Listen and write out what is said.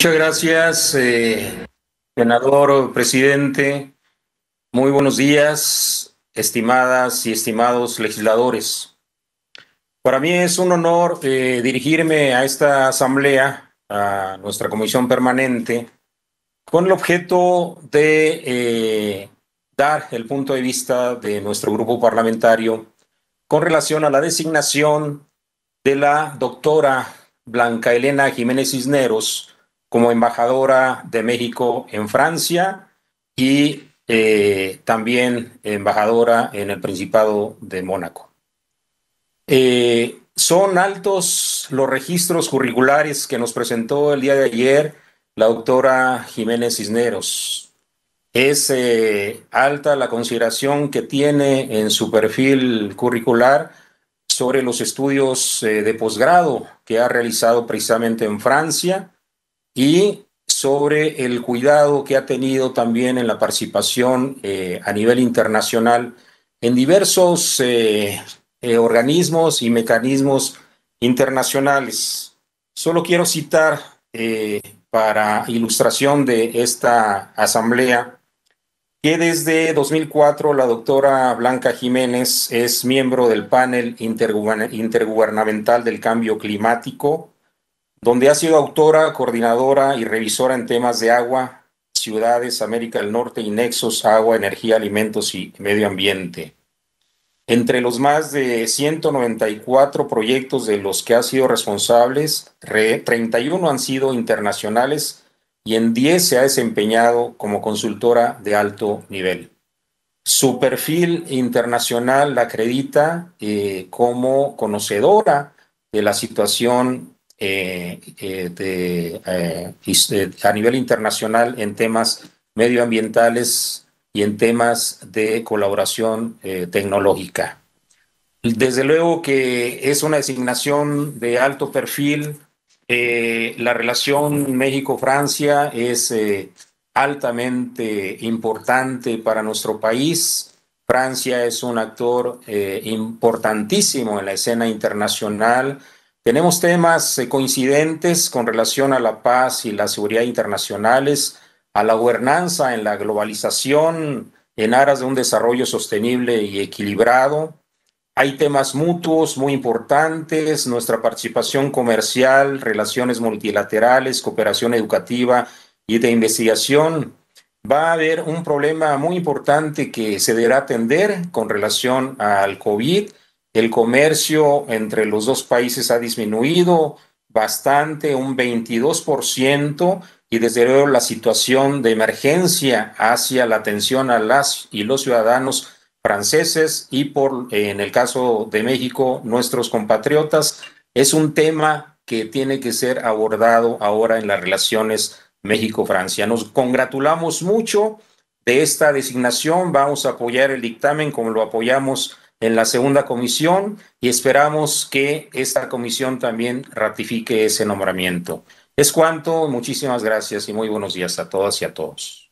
Muchas gracias, eh, senador, presidente. Muy buenos días, estimadas y estimados legisladores. Para mí es un honor eh, dirigirme a esta asamblea, a nuestra comisión permanente, con el objeto de eh, dar el punto de vista de nuestro grupo parlamentario con relación a la designación de la doctora Blanca Elena Jiménez Cisneros como embajadora de México en Francia y eh, también embajadora en el Principado de Mónaco. Eh, son altos los registros curriculares que nos presentó el día de ayer la doctora Jiménez Cisneros. Es eh, alta la consideración que tiene en su perfil curricular sobre los estudios de posgrado que ha realizado precisamente en Francia y sobre el cuidado que ha tenido también en la participación eh, a nivel internacional en diversos eh, eh, organismos y mecanismos internacionales. Solo quiero citar para ilustración de esta asamblea que desde 2004 la doctora Blanca Jiménez es miembro del panel intergubernamental del cambio climático donde ha sido autora, coordinadora y revisora en temas de agua, ciudades, América del Norte y nexos agua, energía, alimentos y medio ambiente. Entre los más de 194 proyectos de los que ha sido responsable, 31 han sido internacionales y en 10 se ha desempeñado como consultora de alto nivel. Su perfil internacional la acredita eh, como conocedora de la situación eh, eh, eh, a nivel internacional en temas medioambientales y en temas de colaboración tecnológica. Desde luego que es una designación de alto perfil. la relación México-Francia es altamente importante para nuestro país. Francia es un actor importantísimo en la escena internacional tenemos temas eh, coincidentes con relación a la paz y la seguridad internacionales, a la gobernanza en la globalización en aras de un desarrollo sostenible y equilibrado. Hay temas mutuos muy importantes, nuestra participación comercial, relaciones multilaterales, cooperación educativa y de investigación. Va a haber un problema muy importante que se deberá atender con relación al COVID el comercio entre los dos países ha disminuido bastante, un 22%, y desde luego la situación de emergencia hacia la atención a las y los ciudadanos franceses y por, en el caso de México, nuestros compatriotas, es un tema que tiene que ser abordado ahora en las relaciones México-Francia. Nos congratulamos mucho de esta designación, vamos a apoyar el dictamen como lo apoyamos en la segunda comisión y esperamos que esta comisión también ratifique ese nombramiento. Es cuanto, muchísimas gracias y muy buenos días a todas y a todos.